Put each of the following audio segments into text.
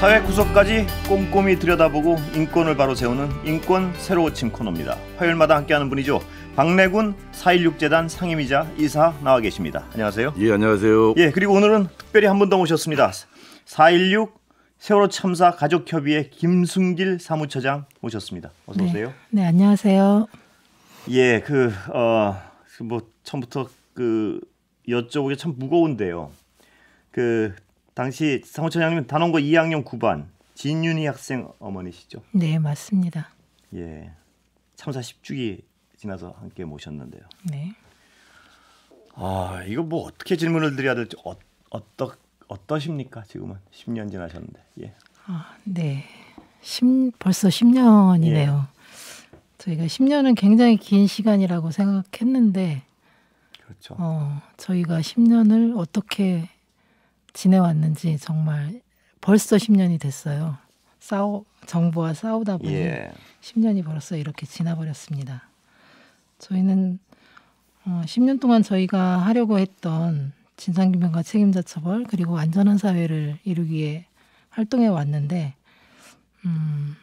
사회 구석까지 꼼꼼히 들여다보고 인권을 바로 세우는 인권 새로워침 코너입니다. 화요일마다 함께하는 분이죠. 박래군 4.16재단 상임이자 이사 나와 계십니다. 안녕하세요. 예, 안녕하세요. 예, 그리고 오늘은 특별히 한 분더 모셨습니다. 4.16 세월호 참사 가족협의회 김순길 사무처장 오셨습니다. 어서 네. 오세요. 네, 안녕하세요. 예, 그, 어, 그 뭐, 처음부터 그 여쭤보기 참 무거운데요. 그 당시 상호처장님 단원고 2학년 9반 진윤희 학생 어머니시죠? 네, 맞습니다. 예, 참사 10주기 지나서 함께 모셨는데요. 네. 아, 이거 뭐 어떻게 질문을 드려야 될지 어, 어떠 어떠십니까? 지금은 10년 지나셨는데. 예. 아, 네. 벌써 10년이네요. 예. 저희가 10년은 굉장히 긴 시간이라고 생각했는데 그렇죠. 어, 저희가 10년을 어떻게 지내왔는지 정말 벌써 10년이 됐어요. 싸우 정부와 싸우다 보니 예. 10년이 벌써 이렇게 지나버렸습니다. 저희는 어, 10년 동안 저희가 하려고 했던 진상규명과 책임자 처벌 그리고 안전한 사회를 이루기 위해 활동해 왔는데 음,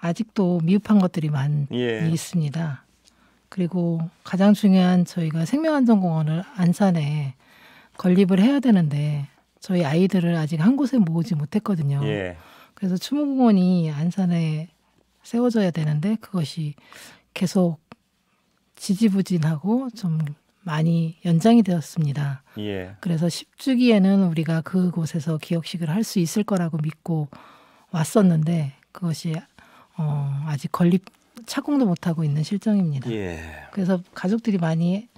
아직도 미흡한 것들이 많이 예. 있습니다. 그리고 가장 중요한 저희가 생명안전공원을 안산에 건립을 해야 되는데 저희 아이들을 아직 한 곳에 모으지 못했거든요. 예. 그래서 추모공원이 안산에 세워져야 되는데 그것이 계속 지지부진하고 좀 많이 연장이 되었습니다. 예. 그래서 10주기에는 우리가 그곳에서 기억식을 할 수 있을 거라고 믿고 왔었는데 그것이 어, 아직 건립 착공도 못하고 있는 실정입니다. 예. 그래서 가족들이 많이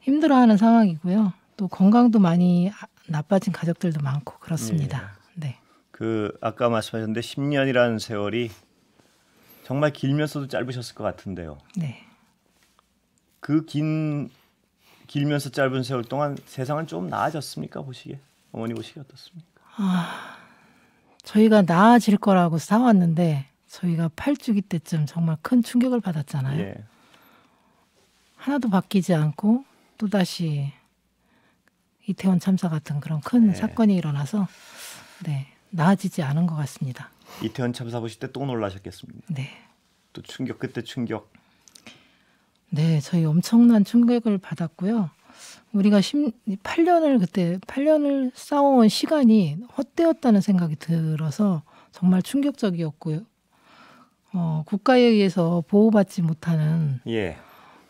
힘들어하는 상황이고요. 또 건강도 많이 아, 나빠진 가족들도 많고 그렇습니다. 네. 네. 그 아까 말씀하셨는데 10년이라는 세월이 정말 길면서도 짧으셨을 것 같은데요. 네. 그 긴 길면서 짧은 세월 동안 세상은 좀 나아졌습니까 보시기 어머니 보시기 어떻습니까? 아, 저희가 나아질 거라고 싸웠는데 저희가 8주기 때쯤 정말 큰 충격을 받았잖아요. 예. 하나도 바뀌지 않고 또 다시 이태원 참사 같은 그런 큰 네. 사건이 일어나서 네, 나아지지 않은 것 같습니다. 이태원 참사 보실 때 또 놀라셨겠습니다. 네. 또 충격 그때 충격. 네, 저희 엄청난 충격을 받았고요. 우리가 1 8년을 그때 8년을 쌓아온 시간이 헛되었다는 생각이 들어서 정말 충격적이었고요. 어, 국가에 의해서 보호받지 못하는 예.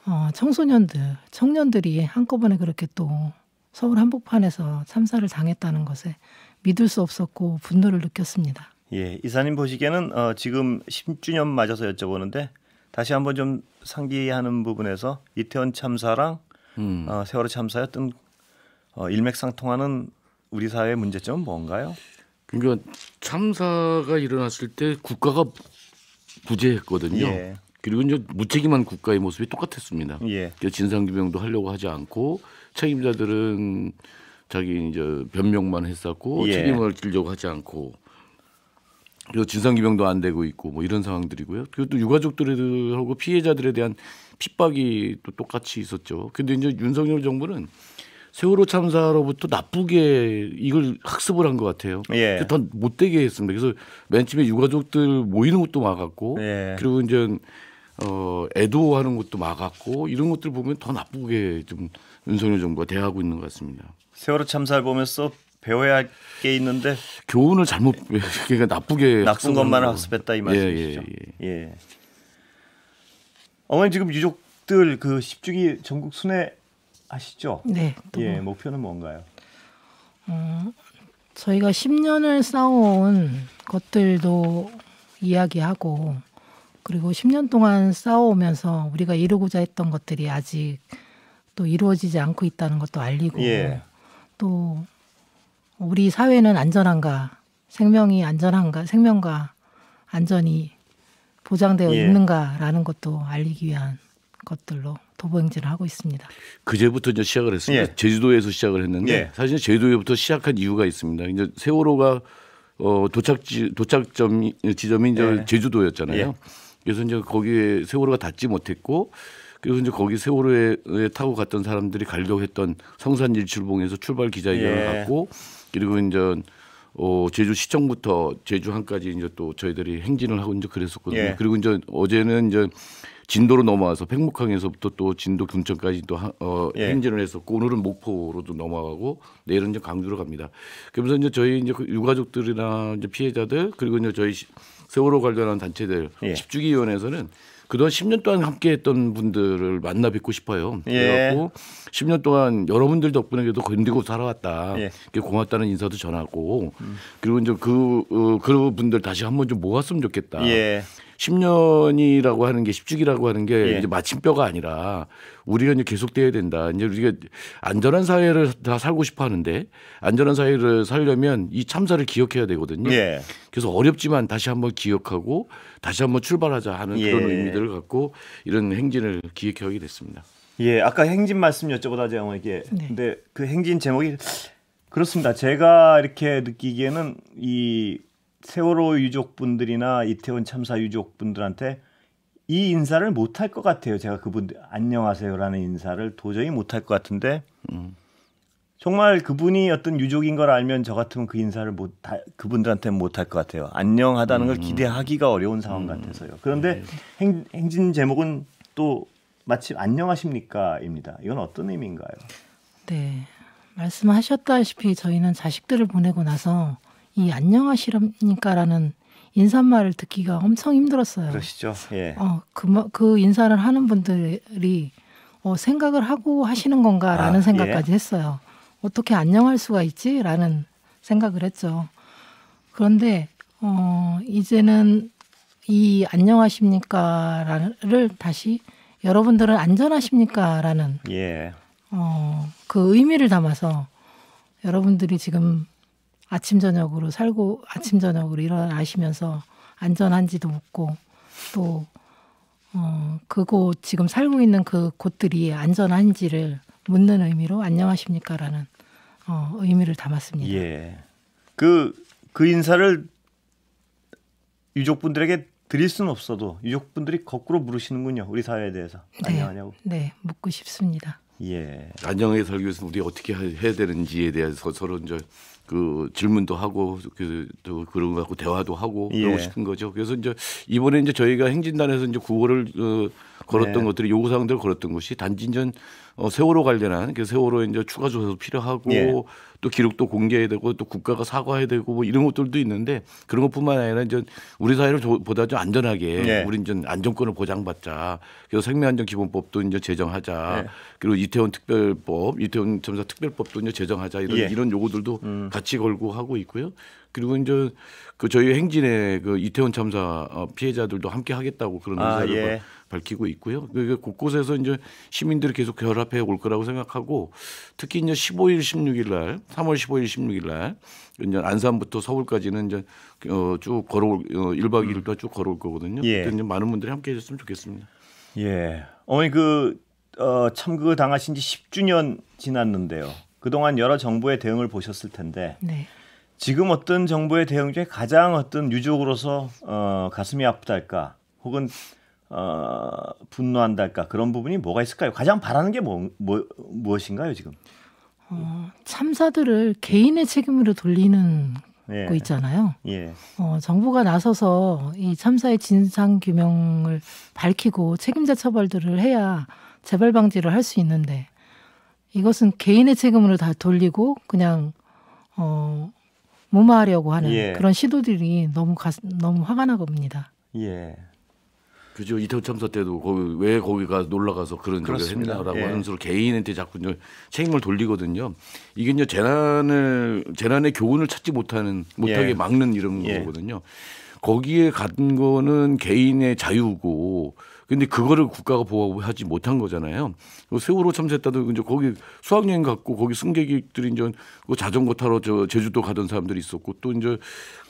어, 청소년들, 청년들이 한꺼번에 그렇게 또 서울 한복판에서 참사를 당했다는 것에 믿을 수 없었고 분노를 느꼈습니다. 예, 이사님 보시기에는 어, 지금 10주년 맞아서 여쭤보는데 다시 한번 좀 상기하는 부분에서 이태원 참사랑 음. 어, 세월호 참사의 어 어, 일맥상통하는 우리 사회의 문제점은 뭔가요? 그러니까 참사가 일어났을 때 국가가 부재했거든요. 예. 그리고 이제 무책임한 국가의 모습이 똑같았습니다. 예. 진상규명도 하려고 하지 않고 책임자들은 자기 이제 변명만 했었고 예. 책임을 지려고 하지 않고 그리고 진상규명도 안 되고 있고 뭐 이런 상황들이고요. 그리고 또 유가족들하고 피해자들에 대한 핍박이 또 똑같이 있었죠. 근데 이제 윤석열 정부는 세월호 참사로부터 나쁘게 이걸 학습을 한 것 같아요. 예. 더 못되게 했습니다. 그래서 맨 처음에 유가족들 모이는 것도 막았고 예. 그리고 이제 어, 애도하는 것도 막았고 이런 것들 보면 더 나쁘게 좀 윤석열 정부가 대하고 있는 것 같습니다. 세월호 참사를 보면서 배워야 할 게 있는데 교훈을 잘못 그러니까 나쁘게 나쁜 것만을 학습했다 이 말씀이시죠. 예, 예, 예. 예. 어머니 지금 유족들 그 10주기 전국 순회 아시죠? 네. 예, 목표는 뭔가요? 어, 저희가 10년을 쌓아온 것들도 이야기하고 그리고 10년 동안 싸워오면서 우리가 이루고자 했던 것들이 아직 또 이루어지지 않고 있다는 것도 알리고 예. 또 우리 사회는 안전한가 생명이 안전한가 생명과 안전이 보장되어 예. 있는가라는 것도 알리기 위한 것들로 도보행진을 하고 있습니다. 그제부터 이제 시작을 했습니다. 예. 제주도에서 시작을 했는데 예. 사실 제주도에부터 시작한 이유가 있습니다. 이제 세월호가 어, 도착지 도착점 지점이 이제 예. 제주도였잖아요. 예. 그래서 이제 거기에 세월호가 닿지 못했고 그래서 이제 거기 세월호에 타고 갔던 사람들이 가려고 했던 성산 일출봉에서 출발 기자회견을 예. 갖고 그리고 이제 어, 제주 시청부터 제주 항까지 이제 또 저희들이 행진을 하고 이제 그랬었거든요. 예. 그리고 이제 어제는 이제 진도로 넘어와서 팽목항에서부터 또 진도 금천까지 또 어, 예. 행진을 했었고 오늘은 목포로도 넘어가고 내일은 이제 강주로 갑니다. 그러면서 이제 저희 이제 그 유가족들이나 이제 피해자들 그리고 이제 저희 세월호 관련한 단체들 예. 집주기위원회에서는 그동안 10년 동안 함께했던 분들을 만나 뵙고 싶어요. 예. 그래갖고 10년 동안 여러분들 덕분에 그래도 견디고 살아왔다. 예. 고맙다는 인사도 전하고 음. 그리고 이제 그 어, 그런 분들 다시 한번 좀 모았으면 좋겠다. 예. 10년이라고 하는 게 10주기라고 하는 게 예. 이제 마침뼈가 아니라 우리가 계속돼야 된다. 이제 우리가 안전한 사회를 다 살고 싶어 하는데 안전한 사회를 살려면 이 참사를 기억해야 되거든요. 예. 그래서 어렵지만 다시 한번 기억하고 다시 한번 출발하자 하는 그런 예. 의미들을 갖고 이런 행진을 기획하게 됐습니다. 예, 아까 행진 말씀 여쭤보다 제가 이게 네. 근데 그 행진 제목이 그렇습니다. 제가 이렇게 느끼기에는 이 세월호 유족분들이나 이태원 참사 유족분들한테 이 인사를 못할 것 같아요. 제가 그분들 안녕하세요라는 인사를 도저히 못할 것 같은데 음. 정말 그분이 어떤 유족인 걸 알면 저 같으면 그 인사를 못 하, 그분들한테 못 할 것 같아요. 안녕하다는 음. 걸 기대하기가 어려운 상황 음. 같아서요. 그런데 음. 행, 진 제목은 또 마침 안녕하십니까입니다. 이건 어떤 의미인가요? 네 말씀하셨다시피 저희는 자식들을 보내고 나서 이안녕하시렵니까라는 인사말을 듣기가 엄청 힘들었어요. 그러시죠. 예. 어, 그, 그 인사를 하는 분들이 어, 생각을 하고 하시는 건가라는 아, 예. 생각까지 예. 했어요. 어떻게 안녕할 수가 있지라는 생각을 했죠. 그런데 어, 이제는 이 안녕하십니까를 다시 여러분들은 안전하십니까라는 예. 어, 그 의미를 담아서 여러분들이 지금 아침 저녁으로 살고 아침 저녁으로 일어나시면서 안전한지도 묻고 또 어, 그곳 지금 살고 있는 그 곳들이 안전한지를 묻는 의미로 안녕하십니까라는 어, 의미를 담았습니다. 예. 그그 그 인사를 유족분들에게 드릴 수는 없어도 유족분들이 거꾸로 물으시는군요. 우리 사회에 대해서 네, 안녕하냐고. 네, 묻고 싶습니다. 예. 안녕하게 살기 위해서 우리 어떻게 해야 되는지에 대해서 서로 이제 그 질문도 하고 그또 그런 거 갖고 대화도 하고 예. 그러고 싶은 거죠. 그래서 이제 이번에 이제 저희가 행진단에서 이제 구호를 그 걸었던 네. 것들이 요구 사항들을 걸었던 것이 단지 전 어, 세월호 관련한 그 세월호 이제 추가 조사도 필요하고 예. 또 기록도 공개되고 해야또 국가가 사과해야 되고 뭐 이런 것들도 있는데 그런 것뿐만 아니라 이제 우리 사회를 조, 보다 좀 안전하게 예. 우리 이제 안전권을 보장받자. 그래서 생명안전기본법도 이제 제정하자. 예. 그리고 이태원 특별법, 이태원 참사 특별법도 이제 제정하자 이런 예. 이런 요구들도 음. 같이 걸고 하고 있고요. 그리고 이제 그 저희 행진의 그 이태원 참사 어, 피해자들도 함께 하겠다고 그런 아, 의사를 아, 예. 밝히고 있고요. 그, 그 곳곳에서 이제 시민들이 계속 결합해 올 거라고 생각하고 특히 이제 15일, 16일 날, 3월 15일, 16일 날 이제 안산부터 서울까지는 이제 어쭉 걸어올 어 1박 2일 도쭉 걸어올 거거든요. 예. 그때 이제 많은 분들이 함께 해줬으면 좋겠습니다. 예. 어머니 그 어, 참그 당하신 지 10주년 지났는데요. 그동안 여러 정부의 대응을 보셨을 텐데 네. 지금 어떤 정부의 대응 중에 가장 어떤 유족으로서 어, 가슴이 아프달까 혹은 어, 분노한달까 그런 부분이 뭐가 있을까요? 가장 바라는 게 뭐, 뭐, 무엇인가요 지금? 어, 참사들을 개인의 책임으로 돌리는 예. 거 있잖아요. 예. 어, 정부가 나서서 이 참사의 진상 규명을 밝히고 책임자 처벌들을 해야 재발 방지를 할 수 있는데 이것은 개인의 책임으로 다 돌리고 그냥 어, 무마하려고 하는 예. 그런 시도들이 너무 가, 너무 화가 나겁니다. 예. 그죠 이태원 참사 때도 거기 왜 거기가 놀러 가서 그런 그을 했냐라고 예. 하는 수로 개인한테 자꾸 책임을 돌리거든요. 이게 이제 재난을 재난의 교훈을 찾지 못하는 못하게 예. 막는 이런 예. 거거든요. 거기에 간 거는 개인의 자유고 근데 그거를 국가가 보호하지 못한 거잖아요. 그 세월호 참사했다도 이제 거기 수학여행 갔고 거기 승객들이 이제 그 자전거 타러 저 제주도 가던 사람들이 있었고 또 이제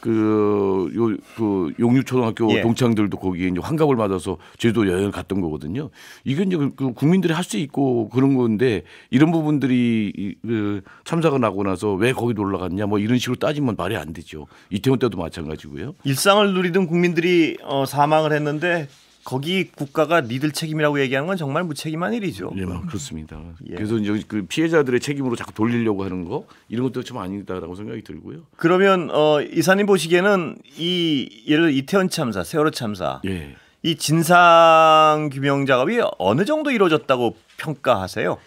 그요그 용유초등학교 예. 동창들도 거기에 이제 환갑을 맞아서 제주도 여행을 갔던 거거든요. 이게 이제 그, 그 국민들이 할 수 있고 그런 건데 이런 부분들이 그 참사가 나고 나서 왜 거기 놀러 갔냐 뭐 이런 식으로 따지면 말이 안 되죠. 이태원 때도 마찬가지고요. 일상을 누리던 국민들이 어, 사망을 했는데 거기 국가가 니들 책임이라고 얘기하는 건 정말 무책임한 일이죠. 예, 뭐 그렇습니다. 예. 그래서 이제 그 피해자들의 책임으로 자꾸 돌리려고 하는 거 이런 것도 참 아니다라고 생각이 들고요. 그러면 어, 이사님 보시기에는 이 예를 이태원 참사, 세월호 참사 예. 이 진상 규명 작업이 어느 정도 이루어졌다고 평가하세요?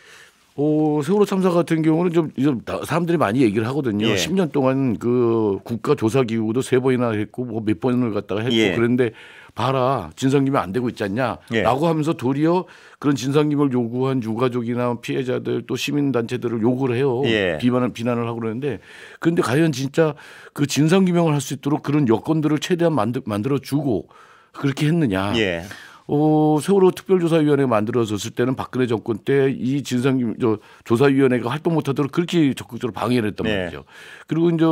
어, 세월호 참사 같은 경우는 좀, 좀 사람들이 많이 얘기를 하거든요. 예. 10년 동안 그 국가 조사 기구도 세 번이나 했고 뭐 몇 번을 갖다가 했고 예. 그런데 봐라 진상님이 안 되고 있지않냐라고 예. 하면서 도리어 그런 진상님을 요구한 유가족이나 피해자들 또 시민단체들을 요구를 해요 예. 비만을 비난을 하고 그러는데 그런데 과연 진짜 그 진상규명을 할 수 있도록 그런 여건들을 최대한 만들, 만들어 주고 그렇게 했느냐 예. 어, 세월호 특별조사위원회 만들어졌을 때는 박근혜 정권 때 이 진상 조사위원회가 활동 못하도록 그렇게 적극적으로 방해를 했단 네. 말이죠. 그리고 이제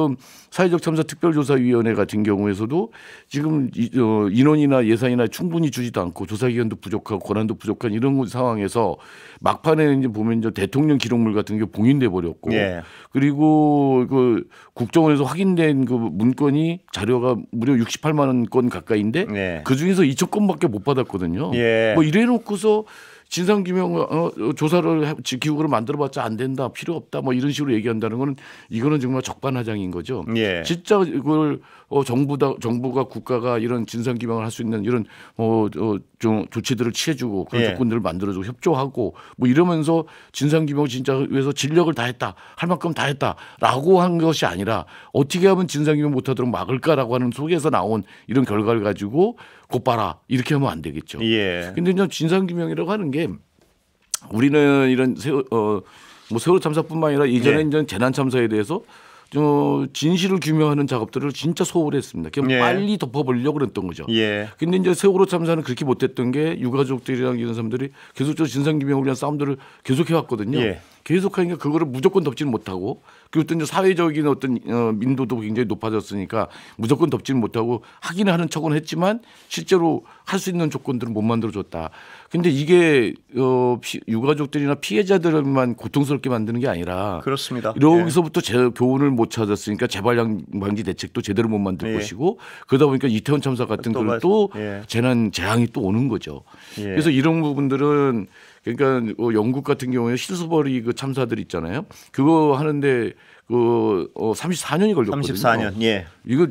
사회적 참사 특별조사위원회 같은 경우에서도 지금 이, 어, 인원이나 예산이나 충분히 주지도 않고 조사기관도 부족하고 권한도 부족한 이런 상황에서 막판에 이제 보면 이제 대통령 기록물 같은 게 봉인돼 버렸고 네. 그리고 그 국정원에서 확인된 그 문건이 자료가 무려 68만 건 가까이인데 네. 그 중에서 2천 건밖에 못 받았거든요. 거거든요. 예. 뭐 이래놓고서 진상 규명 어, 어 조사를 기구로 만들어봤자 안 된다, 필요 없다, 뭐 이런 식으로 얘기한다는 거는 이거는 정말 적반하장인 거죠. 예. 진짜 이걸 어, 정부다 정부가 국가가 이런 진상 규명을 할 수 있는 이런 어, 어, 좀 조치들을 취해주고 그런 예. 조건들을 만들어주고 협조하고 뭐 이러면서 진상 규명 진짜 위해서 진력을 다했다, 할 만큼 다했다라고 한 것이 아니라 어떻게 하면 진상 규명 못하도록 막을까라고 하는 속에서 나온 이런 결과를 가지고 곧봐라 이렇게 하면 안 되겠죠. 예. 근데 이제 진상규명이라고 하는 게 우리는 이런 세월 어뭐 세월 참사뿐만 아니라 이전에 예. 이제 재난 참사에 대해서 어, 진실을 규명하는 작업들을 진짜 소홀 했습니다. 그냥 예. 빨리 덮어보려고 그랬던 거죠. 예. 근데 이제 세월호 참사는 그렇게 못했던 게 유가족들이랑 이런 사람들이 계속적으로 진상규명을 위한 싸움들을 계속해왔거든요. 예. 계속하니까 그거를 무조건 덮지는 못하고 그리고 또 사회적인 어떤 어, 민도도 굉장히 높아졌으니까 무조건 덮지는 못하고 하기는 하는 척은 했지만 실제로 할 수 있는 조건들을 못 만들어줬다. 근데 이게 어, 피, 유가족들이나 피해자들만 고통스럽게 만드는 게 아니라 그렇습니다. 여기서부터 예. 교훈을 못 찾았으니까 재발량 방지 대책도 제대로 못 만들 예. 것이고 그러다 보니까 이태원 참사 같은 걸또 예. 재난 재앙이 또 오는 거죠. 예. 그래서 이런 부분들은 그러니까 그 영국 같은 경우에 실스버리 그 참사들 있잖아요. 그거 하는데 그 어, 34년이 걸렸거든요. 34년. 예. 이거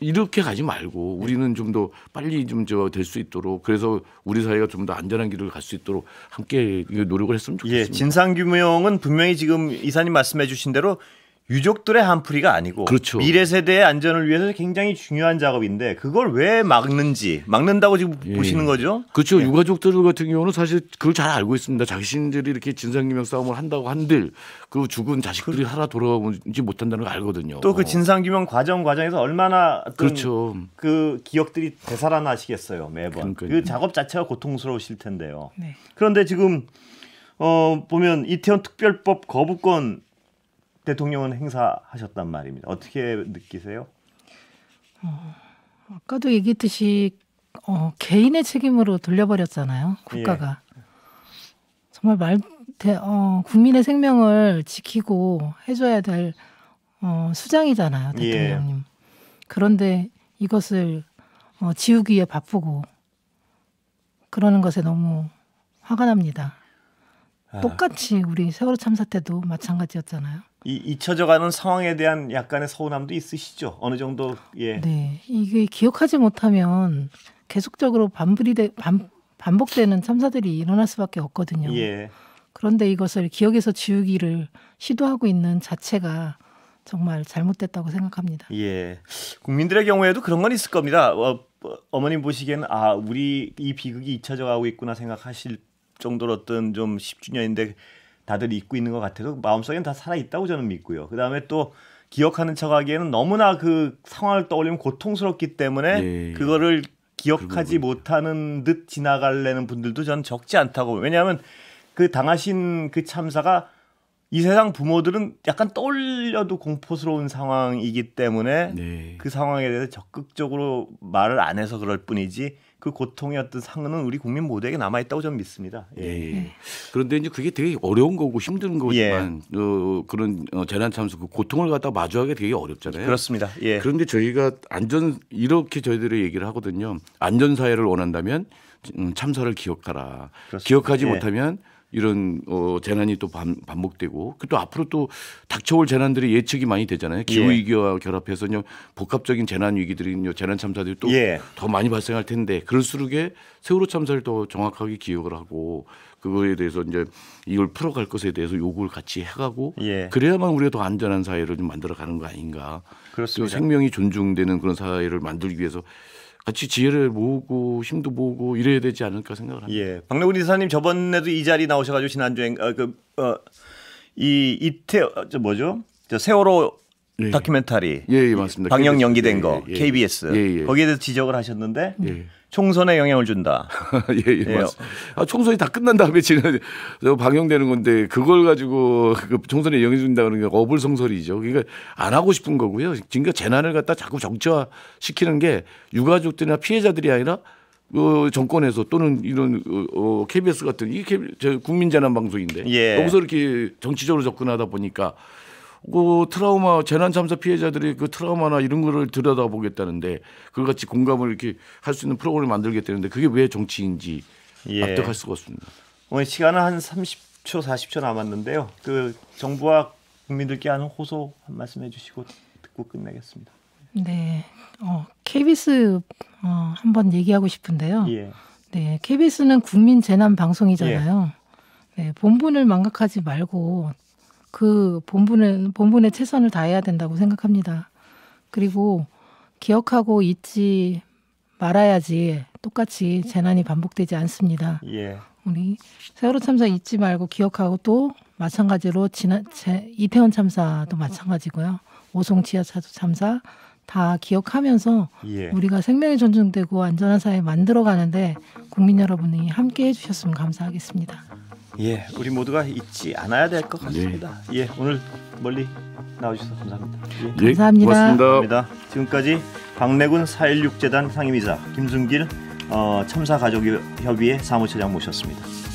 이렇게 가지 말고 우리는 좀 더 빨리 좀 저 될 수 있도록 그래서 우리 사회가 좀 더 안전한 길을 갈 수 있도록 함께 그 노력을 했으면 좋겠습니다. 예, 진상 규명은 분명히 지금 이사님 말씀해 주신 대로 유족들의 한풀이가 아니고 그렇죠. 미래 세대의 안전을 위해서 굉장히 중요한 작업인데 그걸 왜 막는지 막는다고 지금 예. 보시는 거죠? 그렇죠. 예. 유가족들 같은 경우는 사실 그걸 잘 알고 있습니다. 자신들이 이렇게 진상규명 싸움을 한다고 한들 그 죽은 자식들이 그... 살아 돌아오지 못한다는 걸 알거든요. 또그 어. 진상규명 과정 과정에서 얼마나 그렇죠. 그 기억들이 되살아나시겠어요 매번. 그러니까요. 그 작업 자체가 고통스러우실 텐데요. 네. 그런데 지금 어 보면 이태원 특별법 거부권 대통령은 행사하셨단 말입니다. 어떻게 느끼세요? 어, 아까도 얘기했듯이 어, 개인의 책임으로 돌려버렸잖아요. 국가가 예. 정말 말 대, 어, 국민의 생명을 지키고 해줘야 될 어, 수장이잖아요, 예. 대통령님. 예. 그런데 이것을 어, 지우기 위 바쁘고 그러는 것에 너무 화가 납니다. 아. 똑같이 우리 세월호 참사 때도 마찬가지였잖아요. 이 잊혀져가는 상황에 대한 약간의 서운함도 있으시죠? 어느 정도 예. 네, 이게 기억하지 못하면 계속적으로 반불이 돼, 반, 반복되는 참사들이 일어날 수밖에 없거든요. 예. 그런데 이것을 기억에서 지우기를 시도하고 있는 자체가 정말 잘못됐다고 생각합니다. 예, 국민들의 경우에도 그런 건 있을 겁니다. 어, 어 어머님 보시기에는 아 우리 이 비극이 잊혀져 가고 있구나 생각하실 정도로 어떤 좀 10주년인데 다들 잊고 있는 것 같아서 마음속엔 다 살아 있다고 저는 믿고요. 그다음에 또 기억하는 척하기에는 너무나 그 상황을 떠올리면 고통스럽기 때문에 예, 예. 그거를 기억하지 못하는 듯지나갈래는 분들도 저는 적지 않다고 왜냐하면 그 당하신 그 참사가 이 세상 부모들은 약간 떠올려도 공포스러운 상황이기 때문에 네. 그 상황에 대해서 적극적으로 말을 안 해서 그럴 뿐이지 그 고통의 어떤 상은 우리 국민 모두에게 남아 있다고 저는 믿습니다. 예. 예. 그런데 이제 그게 되게 어려운 거고 힘든 예. 거지만 예. 어, 그런 재난 참수 그 고통을 갖다 마주하게 되게 어렵잖아요. 그렇습니다. 예. 그런데 저희가 안전 이렇게 저희들이 얘기를 하거든요. 안전 사회를 원한다면 음, 참사를 기억하라. 그렇습니다. 기억하지 예. 못하면 이런 어 재난이 또 반, 반복되고 그또 앞으로 또 닥쳐올 재난들이 예측이 많이 되잖아요. 기후 예. 위기와 결합해서 그냥 복합적인 재난 위기들이 재난 참사들이 또더 예. 많이 발생할 텐데 그럴수록에 세월호 참사를 더 정확하게 기억을 하고 그거에 대해서 이제 이걸 풀어갈 것에 대해서 요구를 같이 해가고 예. 그래야만 우리가 더 안전한 사회를 좀 만들어가는 거 아닌가. 그렇습니다. 생명이 존중되는 그런 사회를 만들기 위해서 같이 지혜를 모으고 힘도 모으고 이래야 되지 않을까 생각을 합니다. 예. 박래훈 이사님 저번에도 이 자리 나오셔가지고 지난주에 어, 그어이 이태 어, 저 뭐죠 저 세월호 예, 예. 다큐멘터리 예, 예 맞습니다. 방영 KBS, 연기된 거 KBS 예, 예, 거기에 대해서 지적을 하셨는데 총선에 영향을 준다. 예, 예, 예. 아, 총선이 다 끝난 다음에 지는 방영되는 건데 그걸 가지고 그 총선에 영향을 준다 그러는 게 어불성설이죠. 그러니까 안 하고 싶은 거고요. 지금 니까 그러니까 재난을 갖다 자꾸 정치화시키는 게 유가족들이나 피해자들이 아니라 그 정권에서 또는 이런 어, KBS 어, 같은 이게 국민재난 방송인데 예. 여기서 이렇게 정치적으로 접근하다 보니까 그 트라우마 재난 참사 피해자들이 그 트라우마나 이런 거를 들여다보겠다는데 그같이 공감을 이렇게 할 수 있는 프로그램을 만들겠다는데 그게 왜 정치인지 예. 납득할 수가 없습니다. 오늘 시간은 한 30초 40초 남았는데요. 그 정부와 국민들께 하는 호소 한 말씀 해주시고 듣고 끝내겠습니다. 네, 어, KBS 어, 한번 얘기하고 싶은데요. 예. 네, KBS는 국민 재난 방송이잖아요. 예. 네, 본분을 망각하지 말고 그 본분에 본분에 최선을 다해야 된다고 생각합니다. 그리고 기억하고 잊지 말아야지 똑같이 재난이 반복되지 않습니다. 예. 우리 세월호 참사 잊지 말고 기억하고 또 마찬가지로 지난 제, 이태원 참사도 마찬가지고요. 오송 지하차도 참사 다 기억하면서 예. 우리가 생명이 존중되고 안전한 사회 만들어 가는데 국민 여러분이 함께 해 주셨으면 감사하겠습니다. 예, 우리 모두가 잊지 않아야 될 것 같습니다. 네. 예, 오늘 멀리 나와주셔서 감사합니다. 예. 예 감사합니다. 고맙습니다. 지금까지 박래군 4.16 재단 상임이사 김순길 어, 참사가족협의회 사무처장 모셨습니다.